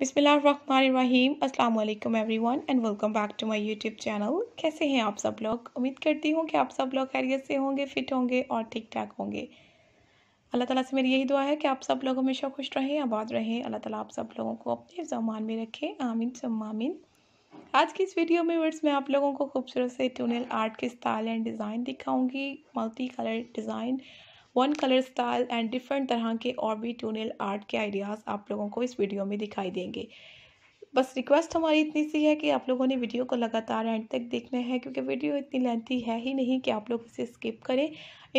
बिसमीम अल्लाम everyone and welcome back to my YouTube channel कैसे हैं आप सब लोग उम्मीद करती हूँ कि आप सब लोग खैरियत से होंगे फिट होंगे और ठीक ठाक होंगे अल्लाह ताला से मेरी यही दुआ है कि आप सब लोग हमेशा खुश रहें आबाद रहें अल्लाह ताला आप सब लोगों को अपने जमान में रखें आमीन सम्मामीन आज की इस वीडियो में वर्ड्स मैं आप लोगों को खूबसूरत से टूनल आर्ट के स्टाइल एंड डिज़ाइन दिखाऊँगी multi colour design one colour style and different तरह के और भी टूनल आर्ट के आइडियाज़ आप लोगों को इस वीडियो में दिखाई देंगे बस रिक्वेस्ट हमारी इतनी सी है कि आप लोगों ने वीडियो को लगातार एंड तक देखना है क्योंकि वीडियो इतनी लेंथी है ही नहीं कि आप लोग इसे स्किप करें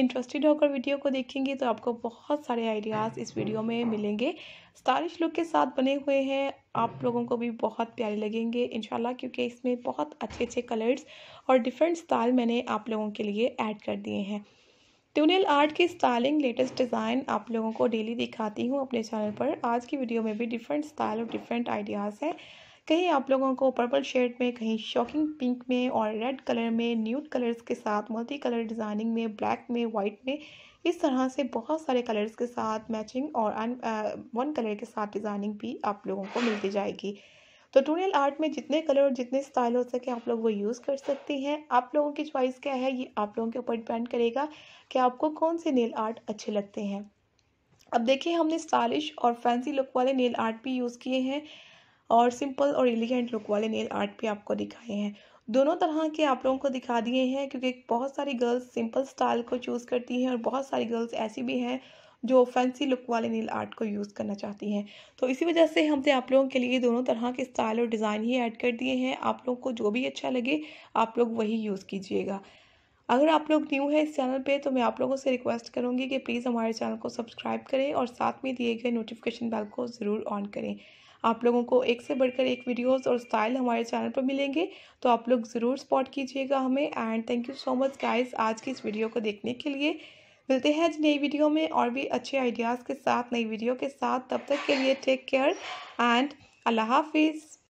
इंटरेस्टेड होकर वीडियो को देखेंगे तो आपको बहुत सारे आइडियाज़ इस वीडियो में मिलेंगे स्टाइलिश लुक के साथ बने हुए हैं आप लोगों को भी बहुत प्यारे लगेंगे इनशाला क्योंकि इसमें बहुत अच्छे अच्छे कलर्स और डिफरेंट स्टाइल मैंने आप लोगों के लिए ऐड कर दिए हैं ट्यूनल आर्ट की स्टाइलिंग लेटेस्ट डिज़ाइन आप लोगों को डेली दिखाती हूँ अपने चैनल पर आज की वीडियो में भी डिफरेंट स्टाइल और डिफरेंट आइडियाज़ हैं कहीं आप लोगों को पर्पल शेड में कहीं शॉकिंग पिंक में और रेड कलर में न्यूड कलर्स के साथ मल्टी कलर डिज़ाइनिंग में ब्लैक में वाइट में इस तरह से बहुत सारे कलर्स के साथ मैचिंग और वन कलर uh, के साथ डिज़ाइनिंग भी आप लोगों को मिलती जाएगी तो टूनियल आर्ट में जितने कलर और जितने स्टाइल हो सके आप लोग वो यूज़ कर सकते हैं आप लोगों की चॉइस क्या है ये आप लोगों के ऊपर डिपेंड करेगा कि आपको कौन से नेल आर्ट अच्छे लगते हैं अब देखिए हमने स्टाइलिश और फैंसी लुक वाले नेल आर्ट भी यूज़ किए हैं और सिंपल और एलिगेंट लुक वाले नेल आर्ट भी आपको दिखाए हैं दोनों तरह के आप लोगों को दिखा दिए हैं क्योंकि बहुत सारी गर्ल्स सिंपल स्टाइल को चूज़ करती हैं और बहुत सारी गर्ल्स ऐसी भी हैं जो फैंसी लुक वाले नील आर्ट को यूज़ करना चाहती हैं तो इसी वजह से हमने आप लोगों के लिए दोनों तरह के स्टाइल और डिज़ाइन ही ऐड कर दिए हैं आप लोगों को जो भी अच्छा लगे आप लोग वही यूज़ कीजिएगा अगर आप लोग न्यू हैं इस चैनल पे तो मैं आप लोगों से रिक्वेस्ट करूँगी कि प्लीज़ हमारे चैनल को सब्सक्राइब करें और साथ में दिए गए नोटिफिकेशन बेल को ज़रूर ऑन करें आप लोगों को एक से बढ़कर एक वीडियोस और स्टाइल हमारे चैनल पर मिलेंगे तो आप लोग ज़रूर सपोर्ट कीजिएगा हमें and thank you so much guys आज की इस वीडियो को देखने के लिए मिलते हैं नई वीडियो में और भी अच्छे आइडियाज़ के साथ नई वीडियो के साथ तब तक के लिए टेक केयर एंड अल्लाह हाफिज़